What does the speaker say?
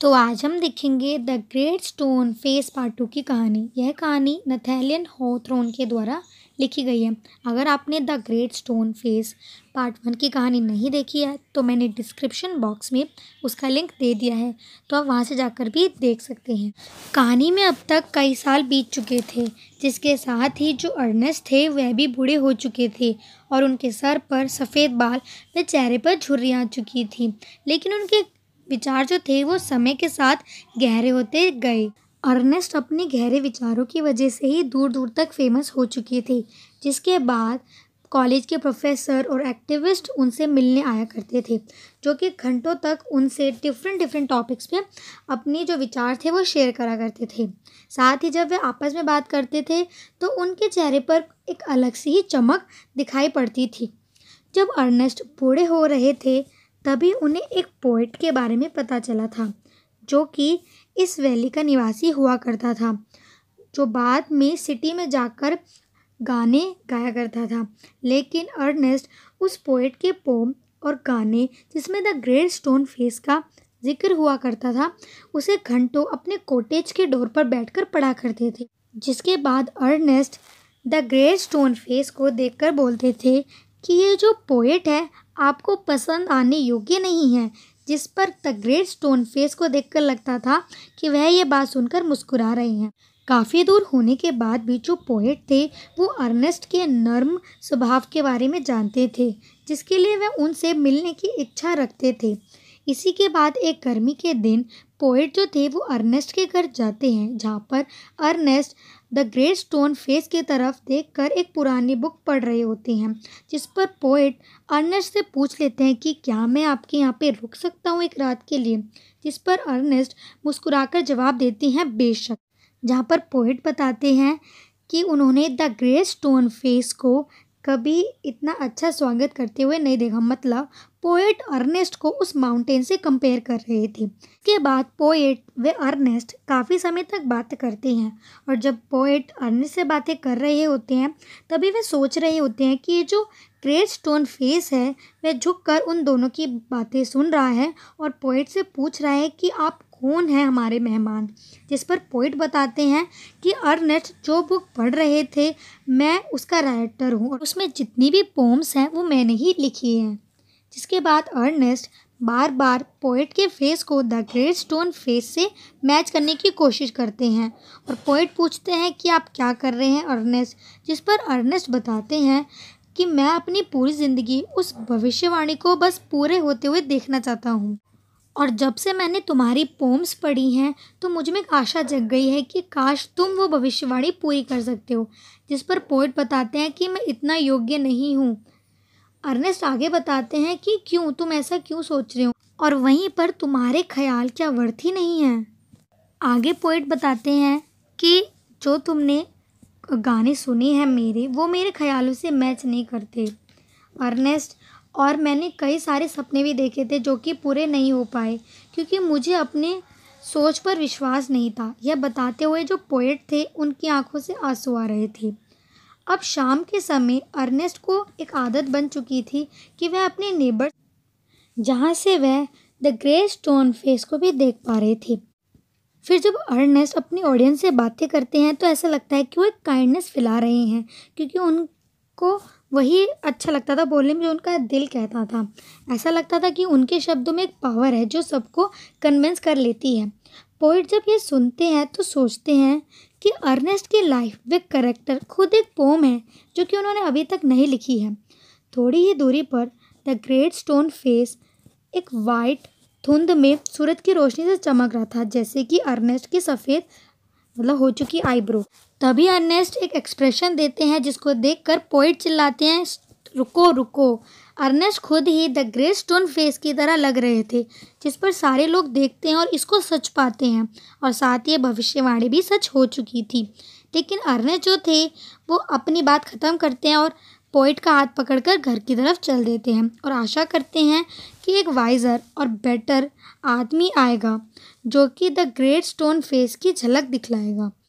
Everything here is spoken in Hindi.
तो आज हम देखेंगे the great stone face part two की कहानी यह कहानी नथैलियन होथ्रोन के द्वारा लिखी गई है अगर आपने the great stone face part one की कहानी नहीं देखी है तो मैंने डिस्क्रिप्शन बॉक्स में उसका लिंक दे दिया है तो आप वहाँ से जाकर भी देख सकते हैं कहानी में अब तक कई साल बीत चुके थे जिसके साथ ही जो अर्नेस थे वह भी बूढ़े हो चुके थे और उनके सर पर सफ़ेद बाल व चेहरे पर झुर्रियाँ आ चुकी थी लेकिन उनके विचार जो थे वो समय के साथ गहरे होते गए अर्नेस्ट अपने गहरे विचारों की वजह से ही दूर दूर तक फेमस हो चुकी थी जिसके बाद कॉलेज के प्रोफेसर और एक्टिविस्ट उनसे मिलने आया करते थे जो कि घंटों तक उनसे डिफरेंट डिफरेंट टॉपिक्स पे अपने जो विचार थे वो शेयर करा करते थे साथ ही जब वे आपस में बात करते थे तो उनके चेहरे पर एक अलग सी ही चमक दिखाई पड़ती थी जब अर्नेस्ट बूढ़े हो रहे थे तभी उन्हें एक पोएट के बारे में पता चला था जो कि इस वैली का निवासी हुआ करता था जो बाद में सिटी में जाकर गाने गाया करता था लेकिन अर्नेस्ट उस पोइट के पोम और गाने जिसमें द ग्रेट स्टोन फेस का जिक्र हुआ करता था उसे घंटों अपने कोटेज के डोर पर बैठकर पढ़ा करते थे जिसके बाद Ernest the great stone face को देखकर बोलते थे कि ये जो पोएट है आपको पसंद आने योग्य नहीं है जिस पर द ग्रेट स्टोन फेस को देखकर लगता था कि वह ये बात सुनकर मुस्कुरा रहे हैं काफ़ी दूर होने के बाद भी जो पोइट थे वो अर्नेस्ट के नर्म स्वभाव के बारे में जानते थे जिसके लिए वह उनसे मिलने की इच्छा रखते थे इसी के बाद एक गर्मी के दिन पोएट जो थे वो अर्नेस्ट के घर जाते हैं जहाँ पर Ernest the great stone face की तरफ देखकर एक पुरानी बुक पढ़ रहे होते हैं जिस पर पोएट अर्नेस्ट से पूछ लेते हैं कि क्या मैं आपके यहाँ पे रुक सकता हूँ एक रात के लिए जिस पर अर्नेस्ट मुस्कुराकर जवाब देते हैं बेशक जहाँ पर पोइट बताते हैं कि उन्होंने द ग्रेट स्टोन फेस को कभी इतना अच्छा स्वागत करते हुए नहीं देखा मतलब पोएट अर्नेस्ट को उस माउंटेन से कंपेयर कर रहे थे इसके बाद पोएट वे अर्नेस्ट काफ़ी समय तक बात करते हैं और जब पोएट अर्नेस्ट से बातें कर रहे होते हैं तभी वे सोच रहे होते हैं कि ये जो क्रेज स्टोन फेस है वह झुककर उन दोनों की बातें सुन रहा है और पोइट से पूछ रहा है कि आप कौन हैं हमारे मेहमान जिस पर पोइट बताते हैं कि अर्नेस्ट जो बुक पढ़ रहे थे मैं उसका राइटर हूँ और उसमें जितनी भी पोम्स हैं वो मैंने ही लिखी हैं जिसके बाद अर्नेस्ट बार बार पोइट के फेस को द ग्रेट स्टोन फेस से मैच करने की कोशिश करते हैं और पोइट पूछते हैं कि आप क्या कर रहे हैं अर्नेस्ट जिस पर अर्नेस्ट बताते हैं कि मैं अपनी पूरी ज़िंदगी उस भविष्यवाणी को बस पूरे होते हुए देखना चाहता हूँ और जब से मैंने तुम्हारी पोम्स पढ़ी हैं तो मुझ में आशा जग गई है कि काश तुम वो भविष्यवाणी पूरी कर सकते हो जिस पर पोइट बताते हैं कि मैं इतना योग्य नहीं हूँ अर्नेस्ट आगे बताते हैं कि क्यों तुम ऐसा क्यों सोच रहे हो और वहीं पर तुम्हारे ख्याल क्या वर्थ ही नहीं है आगे पोइट बताते हैं कि जो तुमने गाने सुने हैं मेरे वो मेरे ख्यालों से मैच नहीं करते अर्नेस्ट और मैंने कई सारे सपने भी देखे थे जो कि पूरे नहीं हो पाए क्योंकि मुझे अपने सोच पर विश्वास नहीं था यह बताते हुए जो पोइट थे उनकी आंखों से आंसू आ रहे थे अब शाम के समय अर्नेस्ट को एक आदत बन चुकी थी कि वह अपने नेबर जहाँ से वह द ग्रे स्टोन फेस को भी देख पा रही थी फिर जब अर्नेस्ट अपनी ऑडियंस से बातें करते हैं तो ऐसा लगता है कि वो एक काइंडनेस फैला रहे हैं क्योंकि उनको वही अच्छा लगता था बोलने में जो उनका दिल कहता था ऐसा लगता था कि उनके शब्दों में एक पावर है जो सबको कन्विंस कर लेती है पोइट जब ये सुनते हैं तो सोचते हैं कि अर्नेस्ट की लाइफ विद करेक्टर खुद एक पोम है जो कि उन्होंने अभी तक नहीं लिखी है थोड़ी ही दूरी पर द ग्रेट स्टोन फेस एक वाइट धुंध में सूरज की रोशनी से चमक रहा था जैसे कि अर्नेस्ट की सफ़ेद मतलब हो चुकी आईब्रो तभी अर्नेस्ट एक एक्सप्रेशन देते हैं जिसको देखकर पोइट चिल्लाते हैं रुको रुको अर्नेस्ट खुद ही द ग्रे स्टोन फेस की तरह लग रहे थे जिस पर सारे लोग देखते हैं और इसको सच पाते हैं और साथ ही भविष्यवाणी भी सच हो चुकी थी लेकिन अर्नेस्ट जो थे वो अपनी बात ख़त्म करते हैं और पोइट का हाथ पकड़कर घर की तरफ चल देते हैं और आशा करते हैं कि एक वाइजर और बेटर आदमी आएगा जो कि द ग्रेट स्टोन फेस की झलक दिखलाएगा